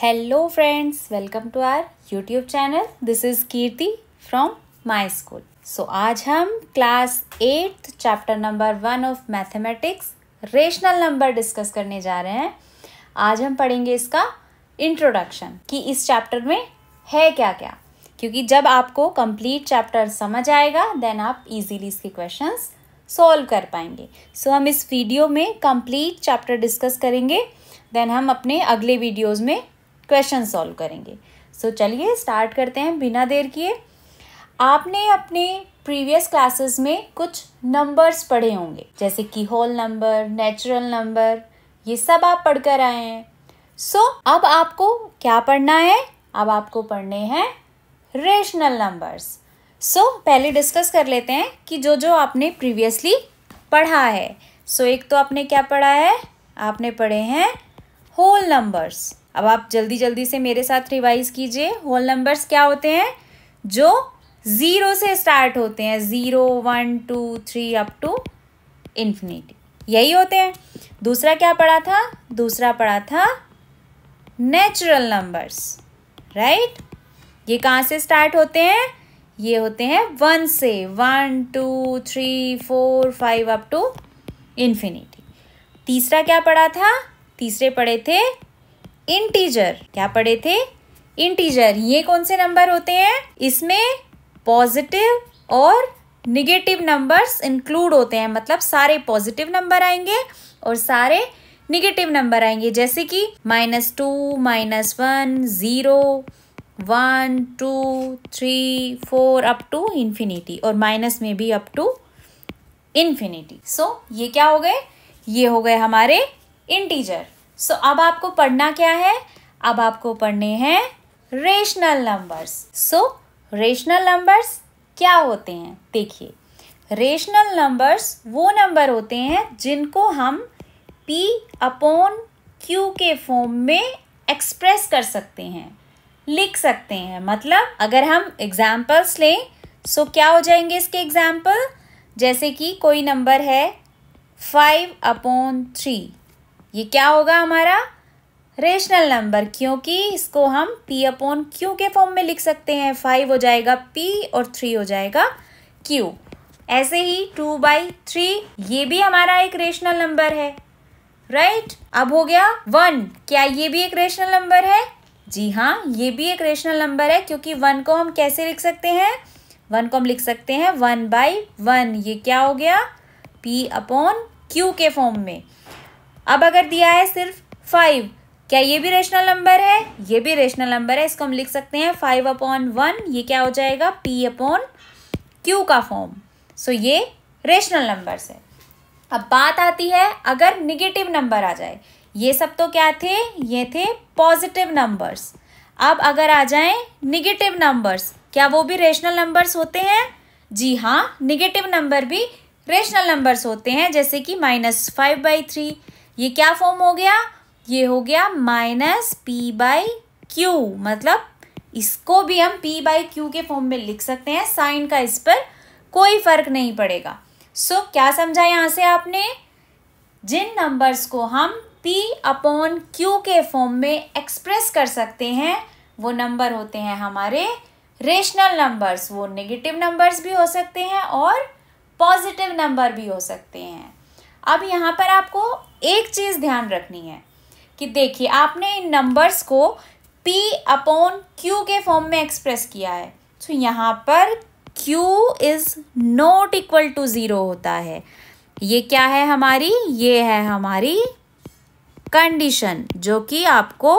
Hello friends welcome to our YouTube channel this is Kirti from my school so आज हम class eighth chapter number one of mathematics rational number discuss करने जा रहे हैं आज हम पढ़ेंगे इसका इंट्रोडक्शन कि इस चैप्टर में है क्या क्या क्योंकि जब आपको कंप्लीट चैप्टर समझ आएगा देन आप इजीली इसके क्वेश्चंस सॉल्व कर पाएंगे सो so, हम इस वीडियो में कंप्लीट चैप्टर डिस्कस करेंगे देन हम अपने अगले वीडियोस में क्वेश्चन सॉल्व करेंगे सो so, चलिए स्टार्ट करते हैं बिना देर किए आपने अपने प्रीवियस क्लासेस में कुछ नंबर्स पढ़े होंगे जैसे कि होल नंबर नेचुरल नंबर ये सब आप पढ़कर आए हैं सो so, अब आपको क्या पढ़ना है अब आपको पढ़ने हैं रेशनल नंबर्स सो पहले डिस्कस कर लेते हैं कि जो जो आपने प्रीवियसली पढ़ा है सो so, एक तो आपने क्या पढ़ा है आपने पढ़े हैं होल नंबर्स अब आप जल्दी जल्दी से मेरे साथ रिवाइज कीजिए होल नंबर्स क्या होते हैं जो ज़ीरो से स्टार्ट होते हैं zero one two three up to infinity यही होते हैं दूसरा क्या पढ़ा था दूसरा पढ़ा था नेचुरल नंबर्स राइट ये कहाँ से स्टार्ट होते हैं ये होते हैं वन से one two three four five up to infinity तीसरा क्या पढ़ा था तीसरे पढ़े थे इंटीजर क्या पढ़े थे इंटीजर ये कौन से नंबर होते हैं इसमें पॉजिटिव और निगेटिव नंबर्स इंक्लूड होते हैं मतलब सारे पॉजिटिव नंबर आएंगे और सारे निगेटिव नंबर आएंगे जैसे कि minus two minus one zero one two three four up to infinity और माइनस में भी अप टू इन्फिनिटी सो ये क्या हो गए ये हो गए हमारे इंटीजर सो so, अब आपको पढ़ना क्या है अब आपको पढ़ने हैं rational numbers so rational numbers क्या होते हैं देखिए रेशनल नंबर्स वो नंबर होते हैं जिनको हम p अपॉन q के फॉर्म में एक्सप्रेस कर सकते हैं लिख सकते हैं मतलब अगर हम एग्जाम्पल्स लें सो so क्या हो जाएंगे इसके एग्जाम्पल जैसे कि कोई नंबर है फाइव अपॉन थ्री ये क्या होगा हमारा रेशनल नंबर क्योंकि इसको हम p अपॉन क्यू के फॉर्म में लिख सकते हैं फाइव हो जाएगा p और थ्री हो जाएगा q ऐसे ही टू बाई थ्री ये भी हमारा एक रेशनल नंबर है राइट right? अब हो गया वन क्या ये भी एक रेशनल नंबर है जी हाँ ये भी एक रेशनल नंबर है क्योंकि वन को हम कैसे लिख सकते हैं वन को हम लिख सकते हैं वन बाई वन ये क्या हो गया पी अपॉन क्यू के फॉर्म में अब अगर दिया है सिर्फ फाइव क्या ये भी रेशनल नंबर है ये भी रेशनल नंबर है इसको हम लिख सकते हैं फाइव अपॉन वन ये क्या हो जाएगा पी अपॉन क्यू का फॉर्म सो ये रेशनल नंबर है अब बात आती है अगर निगेटिव नंबर आ जाए ये सब तो क्या थे ये थे पॉजिटिव नंबर्स अब अगर आ जाए निगेटिव नंबर्स क्या वो भी रेशनल नंबर्स होते हैं जी हाँ निगेटिव नंबर भी रेशनल नंबर्स होते हैं जैसे कि माइनस फाइव बाई थ्री ये क्या फॉर्म हो गया ये हो गया माइनस पी बाई क्यू मतलब इसको भी हम पी बाई क्यू के फॉर्म में लिख सकते हैं साइन का इस पर कोई फर्क नहीं पड़ेगा सो so, क्या समझा यहाँ से आपने जिन नंबर्स को हम पी अपॉन क्यू के फॉर्म में एक्सप्रेस कर सकते हैं वो नंबर होते हैं हमारे रेशनल नंबर्स वो नेगेटिव नंबर्स भी हो सकते हैं और पॉजिटिव नंबर भी हो सकते हैं अब यहाँ पर आपको एक चीज़ ध्यान रखनी है कि देखिए आपने इन नंबर्स को P अपॉन Q के फॉर्म में एक्सप्रेस किया है तो यहाँ पर Q is not equal to zero होता है ये क्या है हमारी ये है हमारी कंडीशन जो कि आपको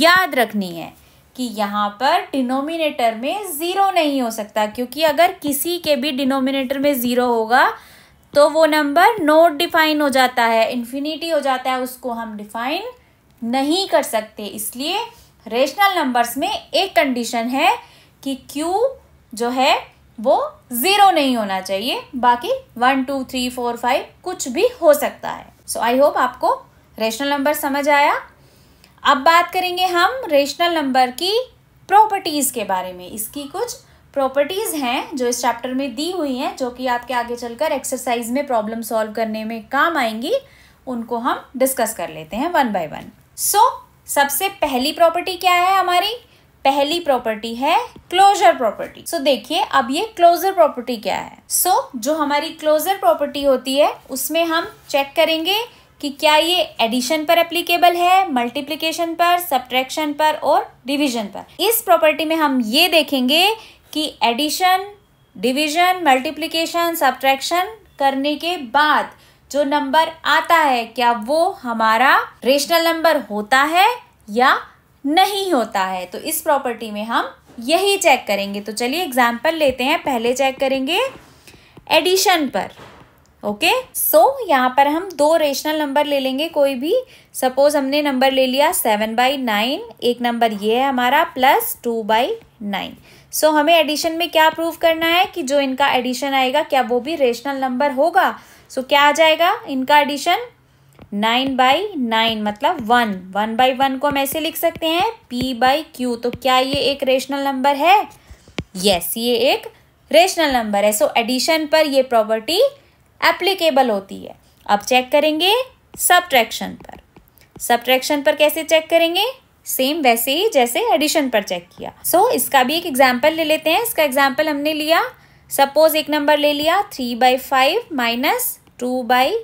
याद रखनी है कि यहाँ पर डिनोमिनेटर में ज़ीरो नहीं हो सकता क्योंकि अगर किसी के भी डिनोमिनेटर में ज़ीरो होगा तो वो नंबर नोट डिफाइन हो जाता है इन्फिनिटी हो जाता है उसको हम डिफाइन नहीं कर सकते इसलिए रेशनल नंबर्स में एक कंडीशन है कि Q जो है वो ज़ीरो नहीं होना चाहिए बाकी one two three four five कुछ भी हो सकता है सो आई होप आपको रेशनल नंबर समझ आया अब बात करेंगे हम रेशनल नंबर की प्रॉपर्टीज़ के बारे में इसकी कुछ प्रॉपर्टीज़ हैं जो इस चैप्टर में दी हुई हैं जो कि आपके आगे चलकर एक्सरसाइज में प्रॉब्लम सॉल्व करने में काम आएंगी उनको हम डिस्कस कर लेते हैं वन बाय वन सो सबसे पहली प्रॉपर्टी क्या है हमारी पहली प्रॉपर्टी है क्लोजर प्रॉपर्टी सो देखिए अब ये क्लोजर प्रॉपर्टी क्या है सो so, जो हमारी क्लोजर प्रॉपर्टी होती है उसमें हम चेक करेंगे कि क्या ये एडिशन पर एप्लीकेबल है मल्टीप्लीकेशन पर सब्ट्रैक्शन पर और डिवीजन पर इस प्रॉपर्टी में हम ये देखेंगे कि एडिशन डिवीजन मल्टीप्लिकेशन सब्ट्रैक्शन करने के बाद जो नंबर आता है क्या वो हमारा रेशनल नंबर होता है या नहीं होता है तो इस प्रॉपर्टी में हम यही चेक करेंगे तो चलिए एग्जाम्पल लेते हैं पहले चेक करेंगे एडिशन पर ओके सो so, यहाँ पर हम दो रेशनल नंबर ले लेंगे कोई भी सपोज हमने नंबर ले लिया सेवन बाई नाइन एक नंबर ये है हमारा plus two by nine so so, हमें एडिशन में क्या प्रूव करना है कि जो इनका एडिशन आएगा क्या वो भी रेशनल नंबर होगा सो so, क्या आ जाएगा इनका एडिशन नाइन बाई नाइन मतलब वन वन बाई वन को हम ऐसे लिख सकते हैं पी बाई क्यू तो क्या ये एक रेशनल नंबर है यस yes, ये एक रेशनल नंबर है सो so, एडिशन पर ये प्रॉपर्टी एप्लीकेबल होती है अब चेक करेंगे सब पर सब पर कैसे चेक करेंगे सेम वैसे ही जैसे एडिशन पर चेक किया सो so, इसका भी एक एग्जाम्पल ले लेते हैं इसका एग्जाम्पल हमने लिया सपोज एक नंबर ले लिया three by five minus two by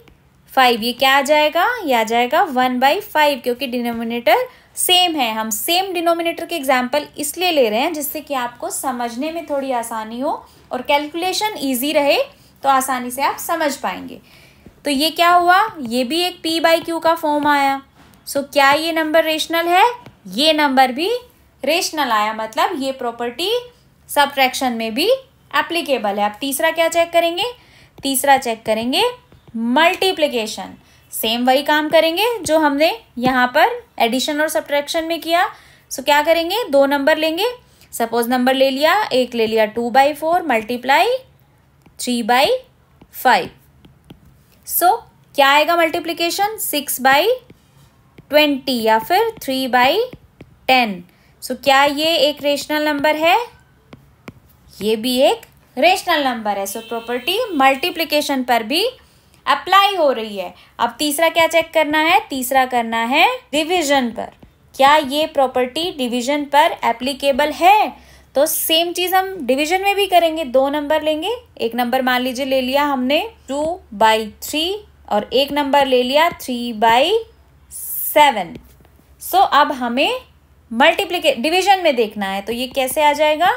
five ये क्या आ जाएगा ये आ जाएगा वन बाई फाइव क्योंकि डिनोमिनेटर सेम है हम सेम डिनोमिनेटर के एग्जाम्पल इसलिए ले रहे हैं जिससे कि आपको समझने में थोड़ी आसानी हो और कैलकुलेशन ईजी रहे तो आसानी से आप समझ पाएंगे तो ये क्या हुआ ये भी एक पी बाई क्यू का फॉर्म आया सो so, क्या ये नंबर रेशनल है ये नंबर भी रेशनल आया मतलब ये प्रॉपर्टी सब्ट्रैक्शन में भी एप्लीकेबल है अब तीसरा क्या चेक करेंगे तीसरा चेक करेंगे मल्टीप्लिकेशन सेम वही काम करेंगे जो हमने यहाँ पर एडिशन और सब्ट्रैक्शन में किया सो क्या करेंगे दो नंबर लेंगे सपोज नंबर ले लिया एक ले लिया two by four multiply three by five so क्या आएगा मल्टीप्लीकेशन सिक्स बाई ट्वेंटी या फिर थ्री बाई टेन सो क्या ये एक रेशनल नंबर है ये भी एक रेशनल नंबर है सो प्रॉपर्टी मल्टीप्लीकेशन पर भी अप्लाई हो रही है अब तीसरा क्या चेक करना है तीसरा करना है डिवीजन पर क्या ये प्रॉपर्टी डिवीजन पर एप्लीकेबल है तो सेम चीज़ हम डिवीजन में भी करेंगे दो नंबर लेंगे एक नंबर मान लीजिए ले लिया हमने टू बाई थ्री और एक नंबर ले लिया three by seven so so, अब हमें मल्टीप्लीके डिविजन में देखना है तो ये कैसे आ जाएगा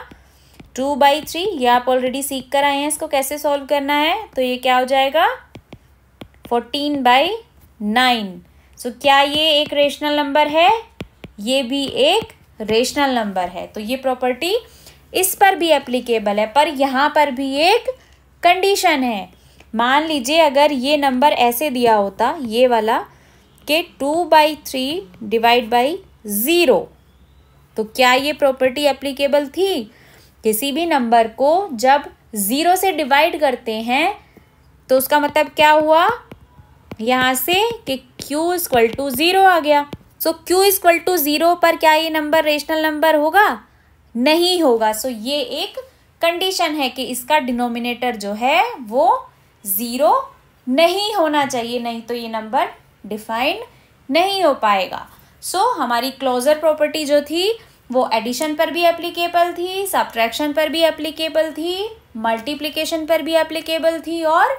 टू बाई थ्री ये आप ऑलरेडी सीख कर आए हैं इसको कैसे सॉल्व करना है तो ये क्या हो जाएगा फोर्टीन बाई नाइन सो क्या ये एक रेशनल नंबर है ये भी एक रेशनल नंबर है तो ये प्रॉपर्टी इस पर भी एप्लीकेबल है पर यहाँ पर भी एक कंडीशन है मान लीजिए अगर ये नंबर ऐसे दिया होता ये वाला के two by three divide by zero तो क्या ये प्रॉपर्टी एप्लीकेबल थी किसी भी नंबर को जब ज़ीरो से डिवाइड करते हैं तो उसका मतलब क्या हुआ यहाँ से कि क्यू इक्वल टू ज़ीरो आ गया so Q q to zero पर क्या ये नंबर रेशनल नंबर होगा नहीं होगा सो ये एक कंडीशन है कि इसका डिनोमिनेटर जो है वो ज़ीरो नहीं होना चाहिए नहीं तो ये नंबर डिफाइन नहीं हो पाएगा सो so, हमारी क्लोजर प्रॉपर्टी जो थी वो एडिशन पर भी एप्लीकेबल थी सब्ट्रैक्शन पर भी एप्लीकेबल थी मल्टीप्लीकेशन पर भी एप्लीकेबल थी और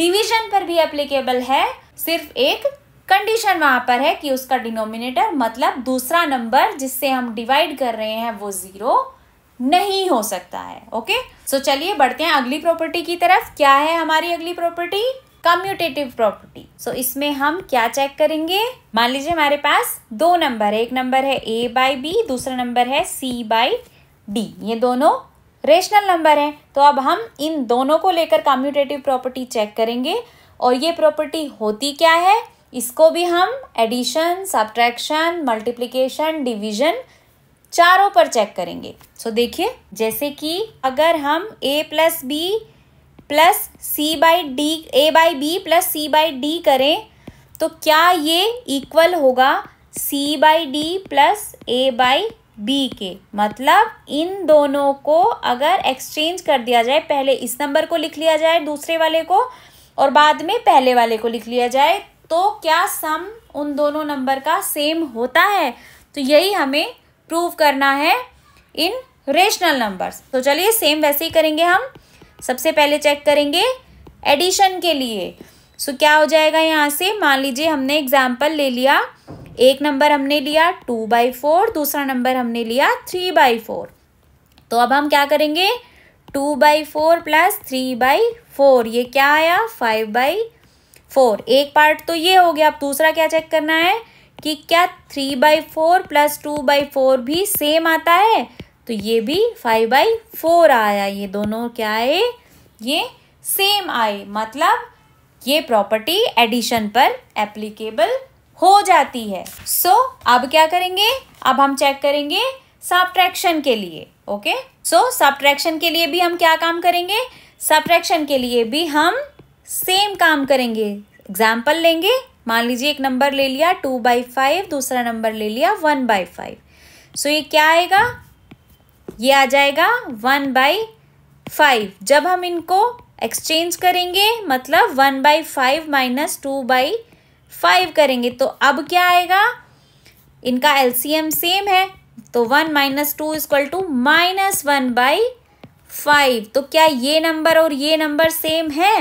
डिवीजन पर भी एप्लीकेबल है सिर्फ एक कंडीशन वहाँ पर है कि उसका डिनोमिनेटर मतलब दूसरा नंबर जिससे हम डिवाइड कर रहे हैं वो ज़ीरो नहीं हो सकता है ओके सो so, चलिए बढ़ते हैं अगली प्रॉपर्टी की तरफ क्या है हमारी अगली प्रॉपर्टी कम्यूटेटिव प्रॉपर्टी सो इसमें हम क्या चेक करेंगे मान लीजिए हमारे पास दो नंबर है एक नंबर है ए बाई बी दूसरा नंबर है सी बाई डी ये दोनों रेशनल नंबर हैं तो अब हम इन दोनों को लेकर कम्यूटेटिव प्रॉपर्टी चेक करेंगे और ये प्रॉपर्टी होती क्या है इसको भी हम एडिशन सब्ट्रैक्शन मल्टीप्लीकेशन डिविजन चारों पर चेक करेंगे सो so, देखिए जैसे कि अगर हम a plus b plus c by d a by b plus c by d करें तो क्या ये इक्वल होगा c by d plus a by b के मतलब इन दोनों को अगर एक्सचेंज कर दिया जाए पहले इस नंबर को लिख लिया जाए दूसरे वाले को और बाद में पहले वाले को लिख लिया जाए तो क्या सम उन दोनों नंबर का सेम होता है तो यही हमें प्रूव करना है इन रेशनल नंबर्स तो चलिए सेम वैसे ही करेंगे हम सबसे पहले चेक करेंगे एडिशन के लिए सो so, क्या हो जाएगा यहाँ से मान लीजिए हमने एग्जाम्पल ले लिया एक नंबर हमने लिया टू बाई फोर दूसरा नंबर हमने लिया थ्री बाई फोर तो अब हम क्या करेंगे two by four plus three by four ये क्या आया फाइव बाई फोर एक पार्ट तो ये हो गया अब दूसरा क्या चेक करना है कि क्या three by four plus two by four भी सेम आता है तो ये भी फाइव बाई फोर आया ये दोनों क्या आए ये सेम आए मतलब ये प्रॉपर्टी एडिशन पर एप्लीकेबल हो जाती है सो so, अब क्या करेंगे अब हम चेक करेंगे सब्ट्रैक्शन के लिए ओके सो सब्ट्रैक्शन के लिए भी हम क्या काम करेंगे सब्ट्रैक्शन के लिए भी हम सेम काम करेंगे एग्जाम्पल लेंगे मान लीजिए एक नंबर ले लिया टू बाई फाइव दूसरा नंबर ले लिया वन बाई फाइव सो ये क्या आएगा ये आ जाएगा वन बाई फाइव जब हम इनको एक्सचेंज करेंगे मतलब one by five minus two by five करेंगे तो अब क्या आएगा इनका एलसीएम सेम है तो one minus two equal to minus one by five तो क्या ये नंबर और ये नंबर सेम है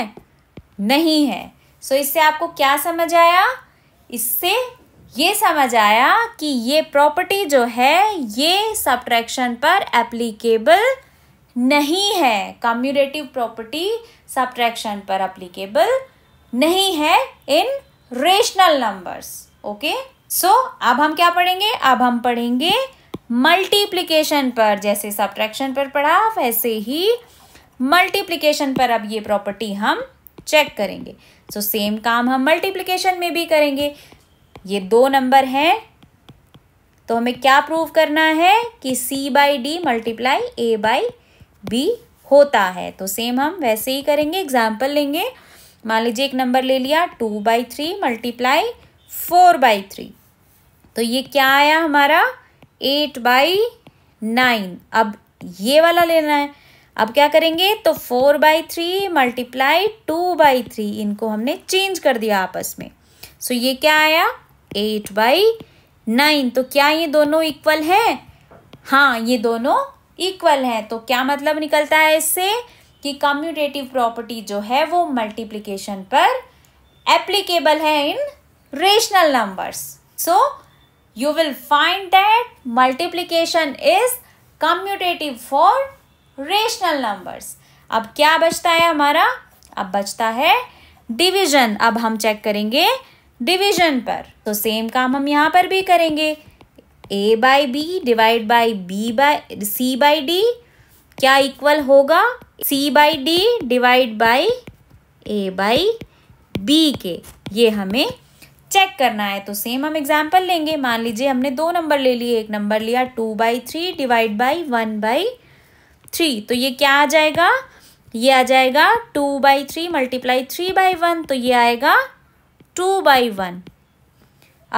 नहीं है सो so इससे आपको क्या समझ आया इससे ये समझ आया कि ये प्रॉपर्टी जो है ये सब्ट्रैक्शन पर एप्लीकेबल नहीं है कम्यूरेटिव प्रॉपर्टी सब्ट्रैक्शन पर एप्लीकेबल नहीं है in rational numbers okay so अब हम क्या पढ़ेंगे अब हम पढ़ेंगे मल्टीप्लिकेशन पर जैसे सब्ट्रैक्शन पर पढ़ा वैसे ही मल्टीप्लिकेशन पर अब ये प्रॉपर्टी हम चेक करेंगे सो so, सेम काम हम मल्टीप्लिकेशन में भी करेंगे ये दो नंबर हैं तो हमें क्या प्रूव करना है कि c by d multiply a by b होता है तो सेम हम वैसे ही करेंगे एग्जाम्पल लेंगे मान लीजिए एक नंबर ले लिया two by three multiply four by three तो ये क्या आया हमारा एट बाई नाइन अब ये वाला लेना है अब क्या करेंगे तो four by three multiply two by three इनको हमने चेंज कर दिया आपस में सो ये क्या आया एट बाई नाइन तो क्या ये दोनों इक्वल है हाँ ये दोनों इक्वल हैं तो क्या मतलब निकलता है इससे कि कम्यूटेटिव प्रॉपर्टी जो है वो मल्टीप्लीकेशन पर एप्लीकेबल है in rational numbers so you will find that multiplication is commutative for rational numbers अब क्या बचता है हमारा अब बचता है डिवीजन अब हम चेक करेंगे डिवीजन पर तो सेम काम हम यहाँ पर भी करेंगे a by b divide by b by c by d क्या इक्वल होगा c by d divide by a by b के ये हमें चेक करना है तो सेम हम एग्जाम्पल लेंगे मान लीजिए हमने दो नंबर ले लिए एक नंबर लिया two by three divide by one by three तो ये क्या आ जाएगा ये आ जाएगा two by three multiply three by one तो ये आएगा टू बाई वन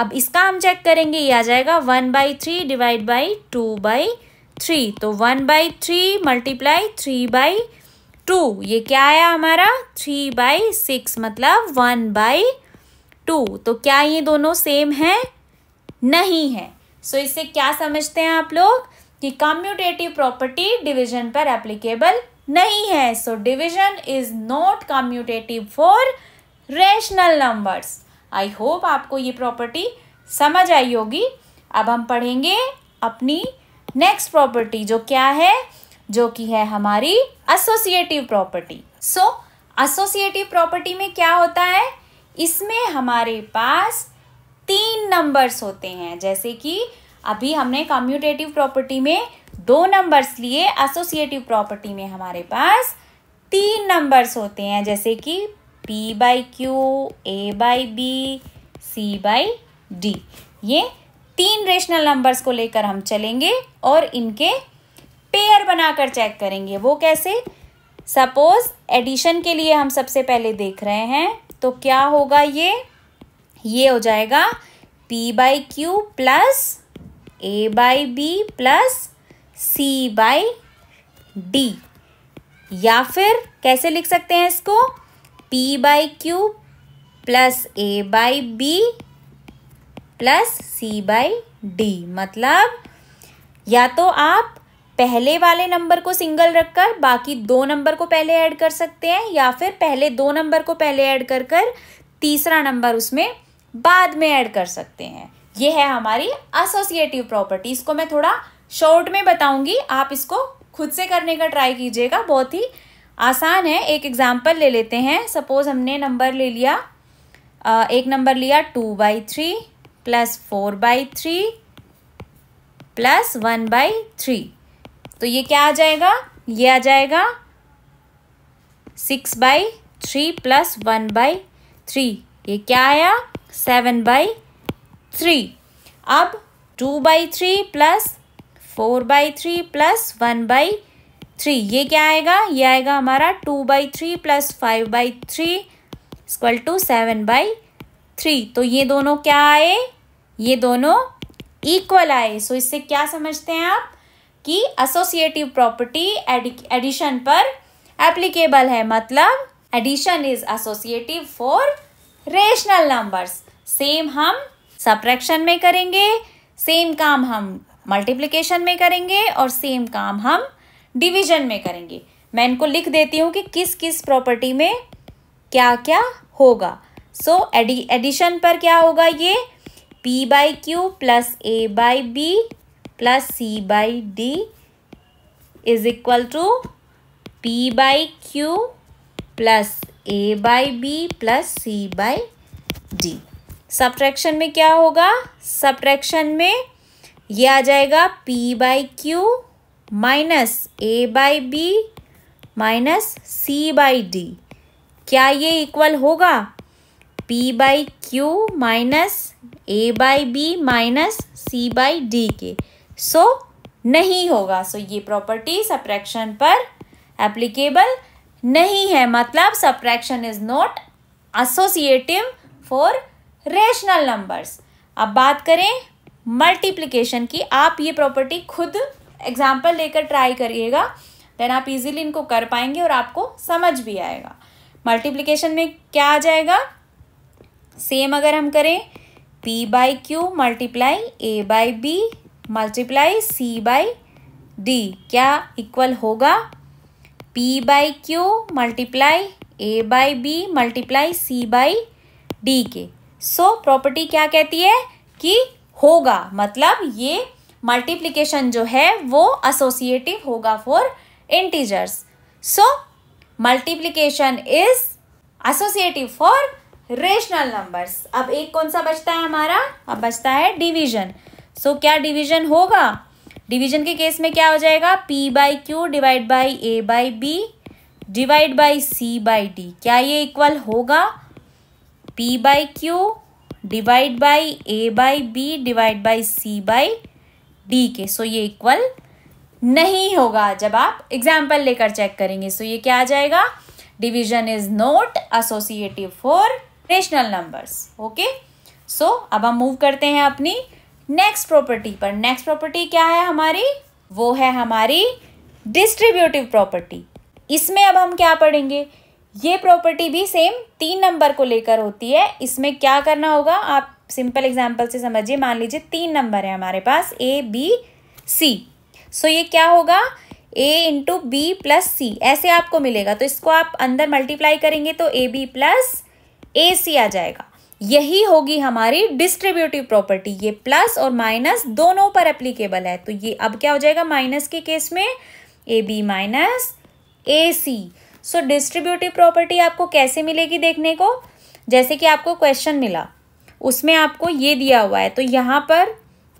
अब इसका हम चेक करेंगे ये आ जाएगा one by three divide by two by three तो one by three multiply three by two ये क्या आया हमारा थ्री बाई सिक्स मतलब वन बाई टू तो क्या ये दोनों सेम है नहीं है सो so, इससे क्या समझते हैं आप लोग कि कम्यूटेटिव प्रॉपर्टी डिवीजन पर एप्लीकेबल नहीं है so division is not commutative for rational numbers I hope आपको ये प्रॉपर्टी समझ आई होगी अब हम पढ़ेंगे अपनी नेक्स्ट प्रॉपर्टी जो क्या है जो कि है हमारी associative property so associative property में क्या होता है इसमें हमारे पास तीन नंबर्स होते हैं जैसे कि अभी हमने कम्यूटेटिव प्रॉपर्टी में दो नंबर्स लिए एसोसिएटिव प्रॉपर्टी में हमारे पास तीन नंबर्स होते हैं जैसे कि p by q a by b c by d ये तीन रेशनल नंबर्स को लेकर हम चलेंगे और इनके पेयर बनाकर चेक करेंगे वो कैसे सपोज एडिशन के लिए हम सबसे पहले देख रहे हैं तो क्या होगा ये ये हो जाएगा p by q plus a by b plus c by d या फिर कैसे लिख सकते हैं इसको p by q plus a by b plus c by d मतलब या तो आप पहले वाले नंबर को सिंगल रखकर बाकी दो नंबर को पहले ऐड कर सकते हैं या फिर पहले दो नंबर को पहले ऐड कर कर तीसरा नंबर उसमें बाद में ऐड कर सकते हैं ये है हमारी एसोसिएटिव प्रॉपर्टी इसको मैं थोड़ा शॉर्ट में बताऊंगी आप इसको खुद से करने का ट्राई कीजिएगा बहुत ही आसान है एक एग्ज़ाम्पल ले लेते हैं सपोज़ हमने नंबर ले लिया एक नंबर लिया two by three plus four by three plus one by three तो ये क्या आ जाएगा ये आ जाएगा six by three plus one by three ये क्या आया सेवन बाई थ्री अब two by three plus four by three plus one by three ये क्या आएगा ये आएगा हमारा two by three plus five by three equal to seven by three तो ये दोनों क्या आए ये दोनों इक्वल आए सो इससे क्या समझते हैं आप कि एसोसिएटिव प्रॉपर्टी एडिशन पर एप्लीकेबल है मतलब addition is associative for rational numbers same हम सप्रैक्शन में करेंगे सेम काम हम मल्टीप्लिकेशन में करेंगे और सेम काम हम डिवीजन में करेंगे मैं इनको लिख देती हूँ कि किस किस प्रॉपर्टी में क्या क्या होगा सो एडिशन पर क्या होगा ये p by q plus a by b plus c by d is equal to p by q plus a by b plus c by d subtraction में क्या होगा सब्ट्रैक्शन में ये आ जाएगा p by q minus a by b minus c by d क्या ये equal होगा p by q minus a by b minus c by d के सो नहीं होगा सो so, ये प्रॉपर्टी सप्रैक्शन पर एप्लीकेबल नहीं है मतलब subtraction is not associative for rational numbers अब बात करें मल्टीप्लिकेशन की आप ये प्रॉपर्टी खुद एग्जाम्पल लेकर ट्राई करिएगा देन आप इजीली इनको कर पाएंगे और आपको समझ भी आएगा मल्टीप्लिकेशन में क्या आ जाएगा सेम अगर हम करें p by q multiply a by b multiply c by d क्या इक्वल होगा p by q multiply a by b multiply c by d के सो so, प्रॉपर्टी क्या कहती है कि होगा मतलब ये मल्टीप्लीकेशन जो है वो एसोसिएटिव होगा for integers so multiplication is associative for rational numbers अब एक कौन सा बचता है हमारा अब बचता है डिवीजन सो so, क्या डिवीजन होगा डिवीजन के केस में क्या हो जाएगा p by q divide by a by b divide by c by d क्या ये इक्वल होगा p by q divide by a by b divide by c by d के सो ये इक्वल नहीं होगा जब आप एग्जाम्पल लेकर चेक करेंगे सो ये क्या आ जाएगा division is not associative for rational numbers okay so अब हम मूव करते हैं अपनी नेक्स्ट प्रॉपर्टी पर नेक्स्ट प्रॉपर्टी क्या है हमारी वो है हमारी डिस्ट्रीब्यूटिव प्रॉपर्टी इसमें अब हम क्या पढ़ेंगे ये प्रॉपर्टी भी सेम तीन नंबर को लेकर होती है इसमें क्या करना होगा आप सिंपल एग्जाम्पल से समझिए मान लीजिए तीन नंबर है हमारे पास ए बी सी सो ये क्या होगा a into b plus c ऐसे आपको मिलेगा तो इसको आप अंदर मल्टीप्लाई करेंगे तो ए बी प्लस ए सी आ जाएगा यही होगी हमारी डिस्ट्रीब्यूटिव प्रॉपर्टी ये प्लस और माइनस दोनों पर एप्लीकेबल है तो ये अब क्या हो जाएगा माइनस के केस में a b minus a c so distributive property आपको कैसे मिलेगी देखने को जैसे कि आपको क्वेश्चन मिला उसमें आपको ये दिया हुआ है तो यहाँ पर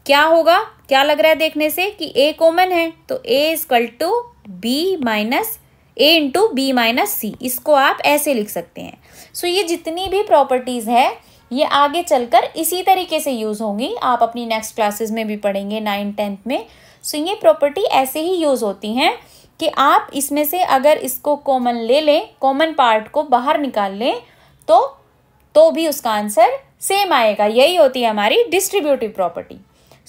क्या होगा क्या लग रहा है देखने से कि ए कॉमन है तो a equal to b minus a into b minus c इसको आप ऐसे लिख सकते हैं सो ये जितनी भी प्रॉपर्टीज़ है ये आगे चलकर इसी तरीके से यूज़ होंगी आप अपनी नेक्स्ट क्लासेस में भी पढ़ेंगे नाइन टेंथ में सो ये प्रॉपर्टी ऐसे ही यूज़ होती हैं कि आप इसमें से अगर इसको कॉमन ले लें कॉमन पार्ट को बाहर निकाल लें तो तो भी उसका आंसर सेम आएगा यही होती है हमारी डिस्ट्रीब्यूटिव प्रॉपर्टी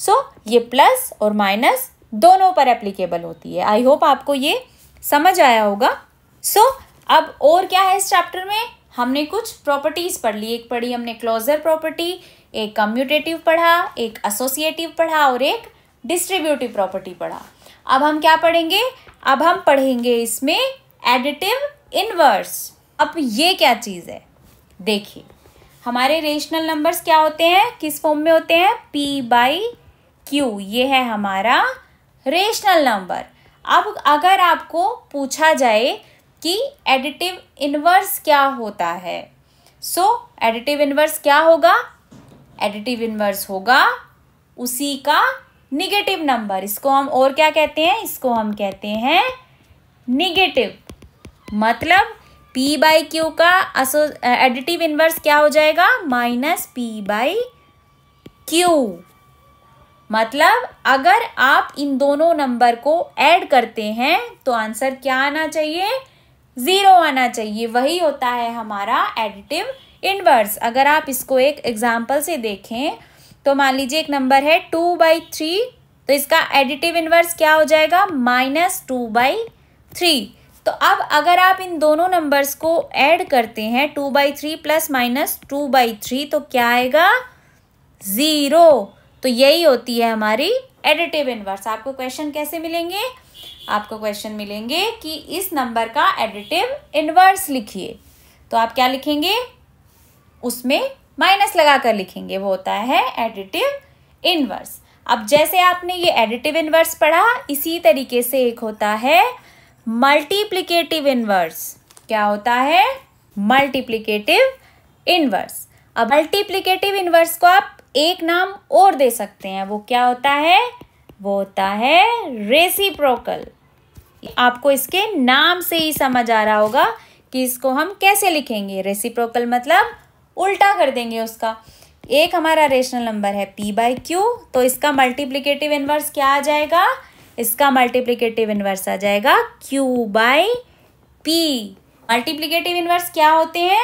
सो ये प्लस और माइनस दोनों पर एप्लीकेबल होती है आई होप आपको ये समझ आया होगा सो so, अब और क्या है इस चैप्टर में हमने कुछ प्रॉपर्टीज़ पढ़ ली एक पढ़ी हमने क्लोजर प्रॉपर्टी एक कम्यूटेटिव पढ़ा एक एसोसिएटिव पढ़ा और एक डिस्ट्रीब्यूटिव प्रॉपर्टी पढ़ा अब हम क्या पढ़ेंगे अब हम पढ़ेंगे इसमें एडिटिव इनवर्स अब ये क्या चीज़ है देखिए हमारे रेशनल नंबर्स क्या होते हैं किस फॉर्म में होते हैं पी बाई क्यू ये है हमारा रेशनल नंबर अब अगर आपको पूछा जाए कि एडिटिव इन्वर्स क्या होता है सो एडिटिव इन्वर्स क्या होगा एडिटिव इन्वर्स होगा उसी का निगेटिव नंबर इसको हम और क्या कहते हैं इसको हम कहते हैं निगेटिव मतलब पी बाई क्यू का असो एडिटिव इन्वर्स क्या हो जाएगा माइनस पी बाई क्यू मतलब अगर आप इन दोनों नंबर को ऐड करते हैं तो आंसर क्या आना चाहिए ज़ीरो आना चाहिए वही होता है हमारा एडिटिव इन्वर्स अगर आप इसको एक एग्जाम्पल से देखें तो मान लीजिए एक नंबर है टू बाई थ्री तो इसका एडिटिव इन्वर्स क्या हो जाएगा माइनस टू बाई थ्री तो अब अगर आप इन दोनों नंबर्स को ऐड करते हैं two by three plus minus two by three तो क्या आएगा ज़ीरो तो यही होती है हमारी एडिटिव इनवर्स आपको क्वेश्चन कैसे मिलेंगे आपको क्वेश्चन मिलेंगे कि इस नंबर का एडिटिव इनवर्स लिखिए तो आप क्या लिखेंगे उसमें माइनस लगा कर लिखेंगे वो होता है एडिटिव इनवर्स अब जैसे आपने ये एडिटिव इनवर्स पढ़ा इसी तरीके से एक होता है मल्टीप्लीकेटिव इनवर्स क्या होता है मल्टीप्लीकेटिव इनवर्स अब मल्टीप्लीकेटिव इनवर्स को आप एक नाम और दे सकते हैं वो क्या होता है वो होता है रेसिप्रोकल आपको इसके नाम से ही समझ आ रहा होगा कि इसको हम कैसे लिखेंगे रेसिप्रोकल मतलब उल्टा कर देंगे उसका एक हमारा रेशनल नंबर है पी बाई क्यू तो इसका मल्टीप्लीकेटिव इनवर्स क्या आ जाएगा इसका मल्टीप्लीकेटिव इन्वर्स आ जाएगा q by p multiplicative inverse क्या होते हैं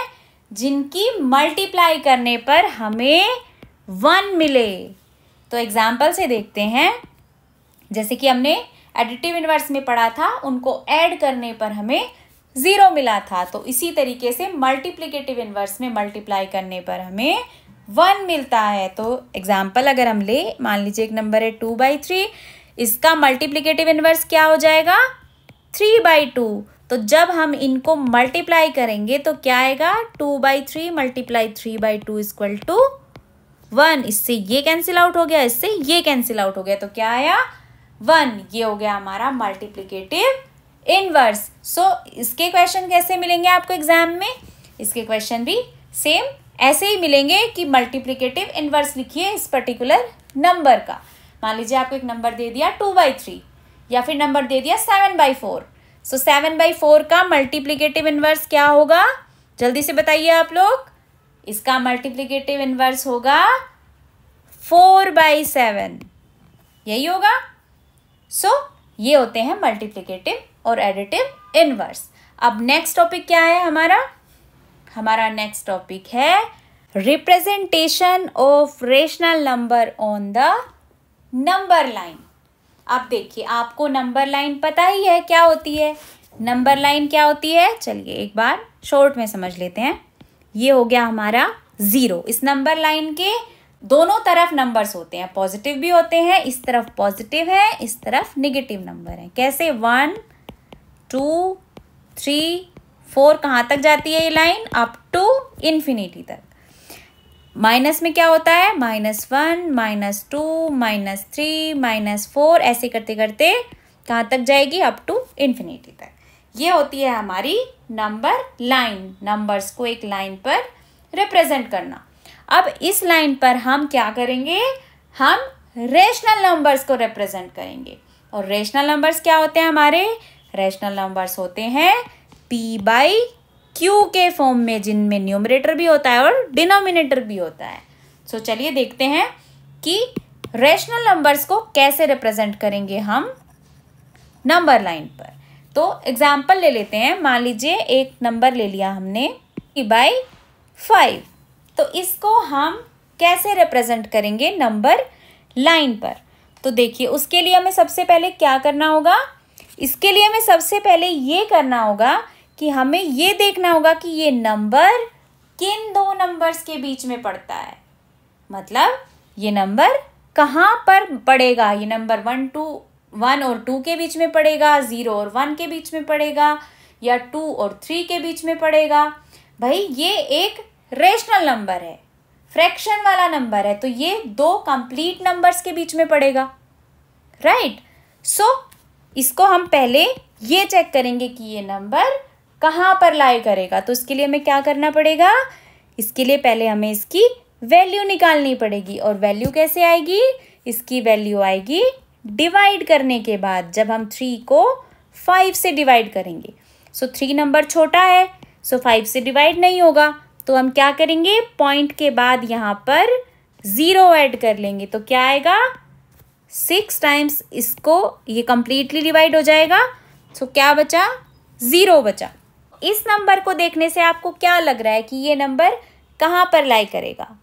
जिनकी मल्टीप्लाई करने पर हमें वन मिले तो एग्जाम्पल से देखते हैं जैसे कि हमने एडिटिव इन्वर्स में पढ़ा था उनको ऐड करने पर हमें ज़ीरो मिला था तो इसी तरीके से मल्टीप्लीकेटिव इन्वर्स में मल्टीप्लाई करने पर हमें वन मिलता है तो एग्जाम्पल अगर हम ले मान लीजिए एक नंबर है टू बाई थ्री इसका मल्टीप्लीकेटिव इन्वर्स क्या हो जाएगा थ्री बाई टू तो जब हम इनको मल्टीप्लाई करेंगे तो क्या आएगा two by three multiply three by two equal to one इससे ये कैंसिल आउट हो गया इससे ये कैंसिल आउट हो गया तो क्या आया वन ये हो गया हमारा मल्टीप्लीकेटिव इनवर्स सो इसके क्वेश्चन कैसे मिलेंगे आपको एग्जाम में इसके क्वेश्चन भी सेम ऐसे ही मिलेंगे कि मल्टीप्लीकेटिव इनवर्स लिखिए इस पर्टिकुलर नंबर का मान लीजिए आपको एक नंबर दे दिया टू बाई थ्री या फिर नंबर दे दिया seven by four so seven by four का मल्टीप्लीकेटिव इन्वर्स क्या होगा जल्दी से बताइए आप लोग इसका मल्टीप्लीकेटिव इन्वर्स होगा फोर बाई सेवन यही होगा सो so, ये होते हैं मल्टीप्लीकेटिव और एडिटिव इन्वर्स अब नेक्स्ट टॉपिक क्या है हमारा हमारा नेक्स्ट टॉपिक है representation of rational number on the number line अब देखिए आपको नंबर लाइन पता ही है क्या होती है नंबर लाइन क्या होती है चलिए एक बार शॉर्ट में समझ लेते हैं ये हो गया हमारा ज़ीरो इस नंबर लाइन के दोनों तरफ नंबर्स होते हैं पॉजिटिव भी होते हैं इस तरफ पॉजिटिव है इस तरफ निगेटिव नंबर है कैसे वन टू थ्री फोर कहाँ तक जाती है ये लाइन अप टू इन्फिनिटी तक माइनस में क्या होता है minus one minus two minus three minus four ऐसे करते करते कहाँ तक जाएगी अप टू इन्फिनिटी तक ये होती है हमारी नंबर लाइन नंबर्स को एक लाइन पर रिप्रेजेंट करना अब इस लाइन पर हम क्या करेंगे हम रेशनल नंबर्स को रिप्रेजेंट करेंगे और रेशनल नंबर्स क्या होते हैं हमारे रेशनल नंबर्स होते हैं पी बाई क्यू के फॉर्म में जिनमें न्यूमरेटर भी होता है और डिनोमिनेटर भी होता है सो so, चलिए देखते हैं कि रेशनल नंबर्स को कैसे रिप्रेजेंट करेंगे हम नंबर लाइन पर तो एग्जाम्पल ले लेते हैं मान लीजिए एक नंबर ले लिया हमने बाई फाइव तो इसको हम कैसे रिप्रेजेंट करेंगे नंबर लाइन पर तो देखिए उसके लिए हमें सबसे पहले क्या करना होगा इसके लिए हमें सबसे पहले ये करना होगा कि हमें ये देखना होगा कि ये नंबर किन दो नंबर्स के बीच में पड़ता है मतलब ये नंबर कहाँ पर पड़ेगा ये नंबर वन टू वन और टू के बीच में पड़ेगा ज़ीरो और वन के बीच में पड़ेगा या टू और थ्री के बीच में पड़ेगा भाई ये एक रेशनल नंबर है फ्रैक्शन वाला नंबर है तो ये दो कंप्लीट नंबर्स के बीच में पड़ेगा राइट right? सो so, इसको हम पहले ये चेक करेंगे कि ये नंबर कहाँ पर लाई करेगा तो उसके लिए हमें क्या करना पड़ेगा इसके लिए पहले हमें इसकी वैल्यू निकालनी पड़ेगी और वैल्यू कैसे आएगी इसकी वैल्यू आएगी डिवाइड करने के बाद जब हम थ्री को फाइव से डिवाइड करेंगे सो थ्री नंबर छोटा है सो फाइव से डिवाइड नहीं होगा तो हम क्या करेंगे पॉइंट के बाद यहाँ पर ज़ीरो ऐड कर लेंगे तो क्या आएगा सिक्स टाइम्स इसको ये कम्प्लीटली डिवाइड हो जाएगा सो so, क्या बचा ज़ीरो बचा इस नंबर को देखने से आपको क्या लग रहा है कि ये नंबर कहाँ पर लाई करेगा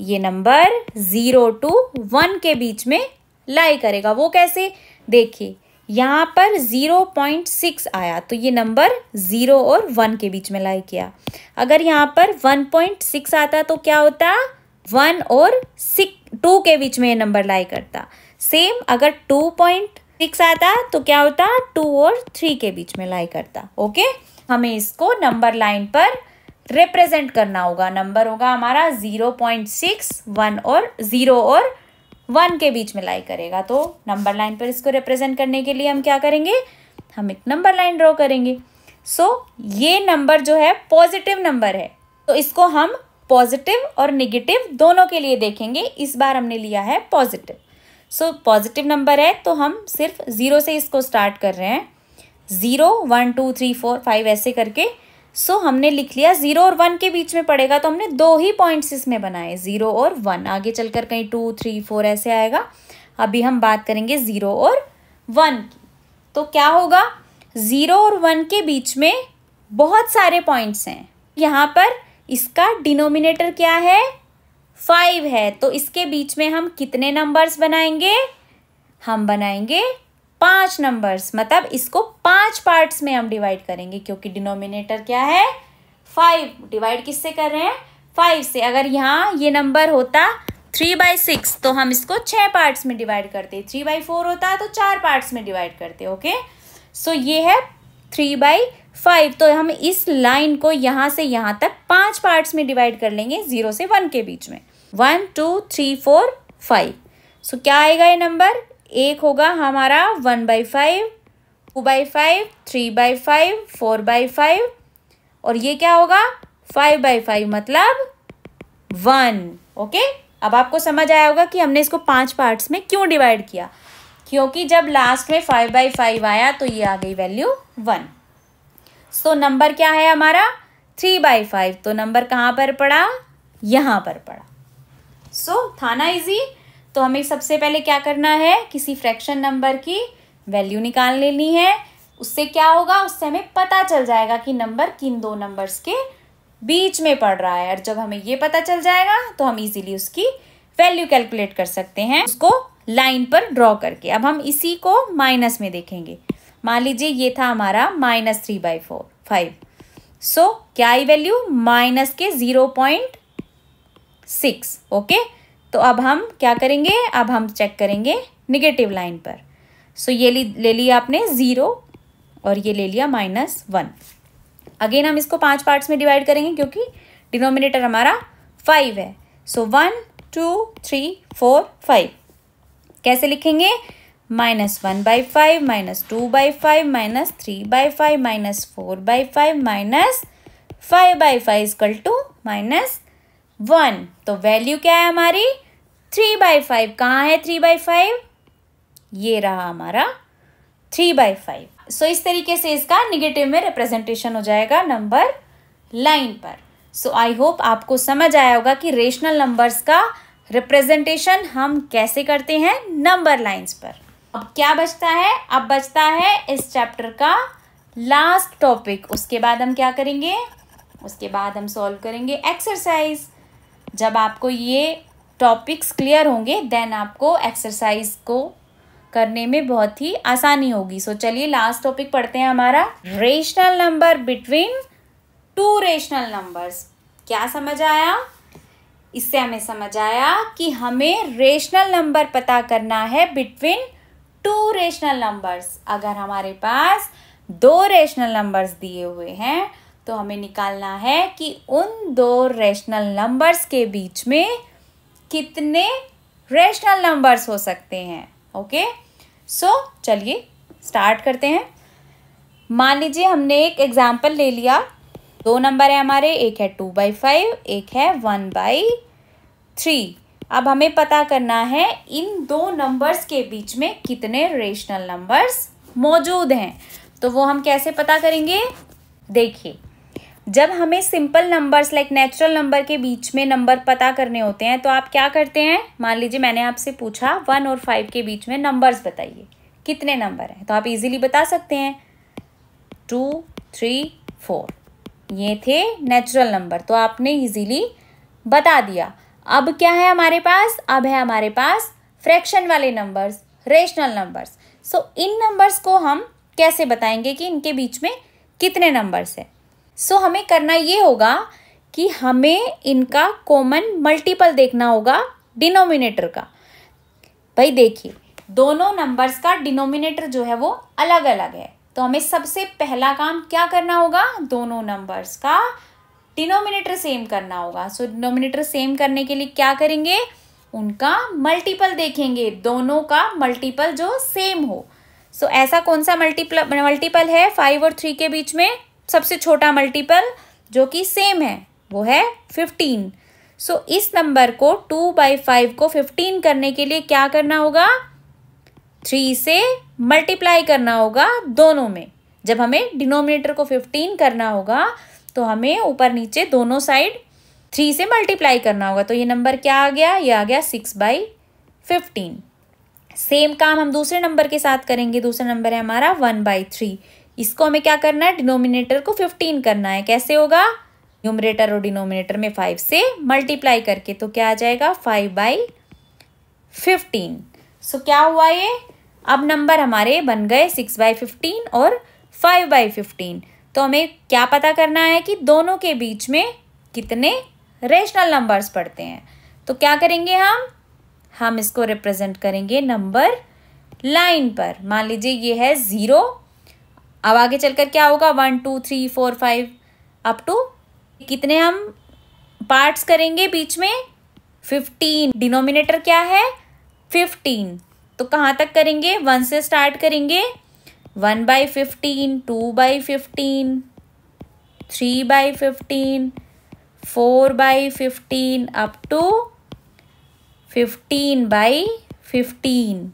ये नंबर ज़ीरो टू वन के बीच में लाई करेगा वो कैसे देखिए यहाँ पर ज़ीरो पॉइंट सिक्स आया तो ये नंबर ज़ीरो और वन के बीच में लाई किया अगर यहाँ पर वन पॉइंट सिक्स आता तो क्या होता वन और सिक्स टू के बीच में ये नंबर लाई करता सेम अगर टू पॉइंट सिक्स आता तो क्या होता टू और थ्री के बीच में लाई करता ओके हमें इसको नंबर लाइन पर रिप्रेजेंट करना होगा नंबर होगा हमारा ज़ीरो पॉइंट सिक्स वन और ज़ीरो और वन के बीच में लाई करेगा तो नंबर लाइन पर इसको रिप्रेजेंट करने के लिए हम क्या करेंगे हम एक नंबर लाइन ड्रॉ करेंगे सो so, ये नंबर जो है पॉजिटिव नंबर है तो इसको हम पॉजिटिव और निगेटिव दोनों के लिए देखेंगे इस बार हमने लिया है पॉजिटिव सो पॉजिटिव नंबर है तो हम सिर्फ ज़ीरो से इसको स्टार्ट कर रहे हैं zero one two three four five ऐसे करके सो so, हमने लिख लिया ज़ीरो और वन के बीच में पड़ेगा तो हमने दो ही पॉइंट्स इसमें बनाए ज़ीरो और वन आगे चलकर कहीं टू थ्री फोर ऐसे आएगा अभी हम बात करेंगे ज़ीरो और वन की तो क्या होगा ज़ीरो और वन के बीच में बहुत सारे पॉइंट्स हैं यहाँ पर इसका डिनोमिनेटर क्या है फाइव है तो इसके बीच में हम कितने नंबर्स बनाएंगे हम बनाएंगे पांच नंबर्स मतलब इसको पांच पार्ट्स में हम डिवाइड करेंगे क्योंकि डिनोमिनेटर क्या है फाइव डिवाइड किससे कर रहे हैं फाइव से अगर यहाँ ये नंबर होता थ्री बाई सिक्स तो हम इसको छः पार्ट्स में डिवाइड करते थ्री बाई फोर होता तो चार पार्ट्स में डिवाइड करते ओके सो so, ये है थ्री बाई फाइव तो हम इस लाइन को यहाँ से यहाँ तक पांच पार्ट्स में डिवाइड कर लेंगे ज़ीरो से वन के बीच में one two three four five so क्या आएगा ये नंबर एक होगा हमारा one by five two by five three by five four by five और ये क्या होगा फाइव बाई फाइव मतलब वन ओके अब आपको समझ आया होगा कि हमने इसको पांच पार्ट्स में क्यों डिवाइड किया क्योंकि जब लास्ट में फाइव बाई फाइव आया तो ये आ गई वैल्यू वन सो नंबर क्या है हमारा थ्री बाई फाइव तो नंबर कहाँ पर पड़ा यहाँ पर पड़ा सो so, थाना इजी तो हमें सबसे पहले क्या करना है किसी फ्रैक्शन नंबर की वैल्यू निकाल लेनी है उससे क्या होगा उससे हमें पता चल जाएगा कि नंबर किन दो नंबर्स के बीच में पड़ रहा है और जब हमें ये पता चल जाएगा तो हम इजीली उसकी वैल्यू कैलकुलेट कर सकते हैं उसको लाइन पर ड्रॉ करके अब हम इसी को माइनस में देखेंगे मान लीजिए ये था हमारा minus three by four five so क्या आई वैल्यू माइनस के ज़ीरो पॉइंट सिक्स ओके तो अब हम क्या करेंगे अब हम चेक करेंगे निगेटिव लाइन पर सो so, ये ले लिया आपने ज़ीरो और ये ले लिया माइनस वन अगेन हम इसको पांच पार्ट्स में डिवाइड करेंगे क्योंकि डिनोमिनेटर हमारा फाइव है so one two three four five कैसे लिखेंगे minus one by five minus two by five minus three by five minus four by five minus five by five equal to minus one तो value क्या है हमारी three by five कहाँ है three by five ये रहा हमारा three by five सो इस तरीके से इसका निगेटिव में रिप्रेजेंटेशन हो जाएगा नंबर लाइन पर सो आई होप आपको समझ आया होगा कि रेशनल नंबर्स का रिप्रेजेंटेशन हम कैसे करते हैं नंबर लाइंस पर अब क्या बचता है अब बचता है इस चैप्टर का लास्ट टॉपिक उसके बाद हम क्या करेंगे उसके बाद हम सॉल्व करेंगे एक्सरसाइज जब आपको ये टॉपिक्स क्लियर होंगे देन आपको एक्सरसाइज को करने में बहुत ही आसानी होगी सो so, चलिए लास्ट टॉपिक पढ़ते हैं हमारा rational number between two rational numbers क्या समझ आया इससे हमें समझ आया कि हमें रेशनल नंबर पता करना है बिटवीन टू रेशनल नंबर्स अगर हमारे पास दो रेशनल नंबर्स दिए हुए हैं तो हमें निकालना है कि उन दो रेशनल नंबर्स के बीच में कितने रेशनल नंबर्स हो सकते हैं ओके सो चलिए स्टार्ट करते हैं मान लीजिए हमने एक एग्जाम्पल ले लिया दो नंबर है हमारे एक है टू बाई फाइव एक है वन बाई थ्री अब हमें पता करना है इन दो नंबर्स के बीच में कितने रेशनल नंबर्स मौजूद हैं तो वो हम कैसे पता करेंगे देखिए जब हमें simple numbers like natural number के बीच में नंबर पता करने होते हैं तो आप क्या करते हैं मान लीजिए मैंने आपसे पूछा वन और फाइव के बीच में नंबर्स बताइए कितने नंबर हैं तो आप इजीली बता सकते हैं टू थ्री फोर ये थे नेचुरल नंबर तो आपने इजीली बता दिया अब क्या है हमारे पास अब है हमारे पास फ्रैक्शन वाले नंबर्स रेशनल नंबर्स सो इन नंबर्स को हम कैसे बताएंगे कि इनके बीच में कितने नंबर्स हैं सो so, हमें करना ये होगा कि हमें इनका कॉमन मल्टीपल देखना होगा डिनोमिनेटर का भाई देखिए दोनों नंबर्स का डिनोमिनेटर जो है वो अलग अलग है तो हमें सबसे पहला काम क्या करना होगा दोनों नंबर्स का डिनोमिनेटर सेम करना होगा सो so, डिनोमिनेटर सेम करने के लिए क्या करेंगे उनका मल्टीपल देखेंगे दोनों का मल्टीपल जो सेम हो सो so, ऐसा कौन सा मल्टीपल मल्टीपल है फाइव और थ्री के बीच में सबसे छोटा मल्टीपल जो कि सेम है वो है फिफ्टीन सो so, इस नंबर को टू बाई फाइव को फिफ्टीन करने के लिए क्या करना होगा थ्री से मल्टीप्लाई करना होगा दोनों में जब हमें डिनोमिनेटर को फिफ्टीन करना होगा तो हमें ऊपर नीचे दोनों साइड थ्री से मल्टीप्लाई करना होगा तो ये नंबर क्या आ गया ये आ गया सिक्स बाई फिफ्टीन सेम काम हम दूसरे नंबर के साथ करेंगे दूसरा नंबर है हमारा वन बाई थ्री इसको हमें क्या करना है डिनोमिनेटर को फिफ्टीन करना है कैसे होगा न्यूमरेटर और डिनोमिनेटर में फाइव से मल्टीप्लाई करके तो क्या आ जाएगा फाइव बाई फिफ्टीन सो क्या हुआ ये अब नंबर हमारे बन गए सिक्स बाई फिफ्टीन और फाइव बाई फिफ्टीन तो हमें क्या पता करना है कि दोनों के बीच में कितने रेशनल नंबर्स पड़ते हैं तो क्या करेंगे हम हम इसको रिप्रेजेंट करेंगे नंबर लाइन पर मान लीजिए ये है ज़ीरो अब आगे चलकर क्या होगा one two three four five up to कितने हम पार्ट्स करेंगे बीच में फिफ्टीन डिनोमिनेटर क्या है फिफ्टीन तो कहाँ तक करेंगे वन से स्टार्ट करेंगे one by fifteen two by fifteen three by fifteen four by fifteen up to fifteen by fifteen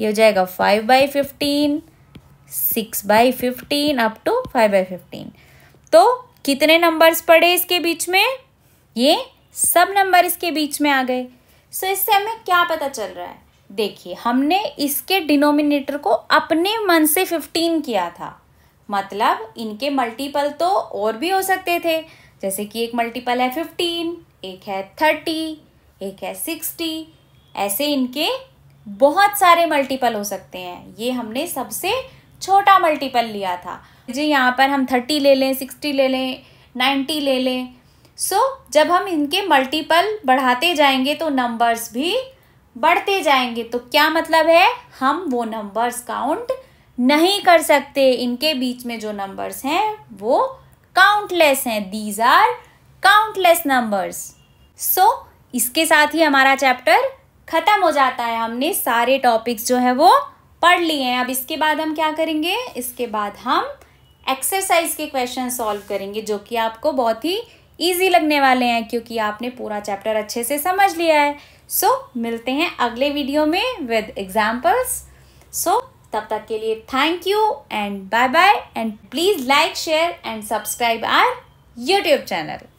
ये हो जाएगा five by fifteen six by fifteen up to five by fifteen तो कितने नंबर्स पड़े इसके बीच में ये सब नंबर इसके बीच में आ गए सो इससे हमें क्या पता चल रहा है देखिए हमने इसके डिनोमिनेटर को अपने मन से फिफ्टीन किया था मतलब इनके मल्टीपल तो और भी हो सकते थे जैसे कि एक मल्टीपल है फिफ्टीन एक है थर्टी एक है सिक्सटी ऐसे इनके बहुत सारे मल्टीपल हो सकते हैं ये हमने सबसे छोटा मल्टीपल लिया था जी यहाँ पर हम थर्टी ले लें सिक्सटी ले लें नाइन्टी ले लें सो so, जब हम इनके मल्टीपल बढ़ाते जाएंगे तो नंबर्स भी बढ़ते जाएंगे तो क्या मतलब है हम वो नंबर्स काउंट नहीं कर सकते इनके बीच में जो नंबर्स हैं वो काउंटलेस हैं these are countless numbers so इसके साथ ही हमारा चैप्टर ख़त्म हो जाता है हमने सारे टॉपिक्स जो है वो पढ़ लिए हैं अब इसके बाद हम क्या करेंगे इसके बाद हम एक्सरसाइज के क्वेश्चन सॉल्व करेंगे जो कि आपको बहुत ही ईजी लगने वाले हैं क्योंकि आपने पूरा चैप्टर अच्छे से समझ लिया है सो so, मिलते हैं अगले वीडियो में विद एग्जाम्पल्स सो तब तक के लिए thank you and bye bye and please like share and subscribe our YouTube channel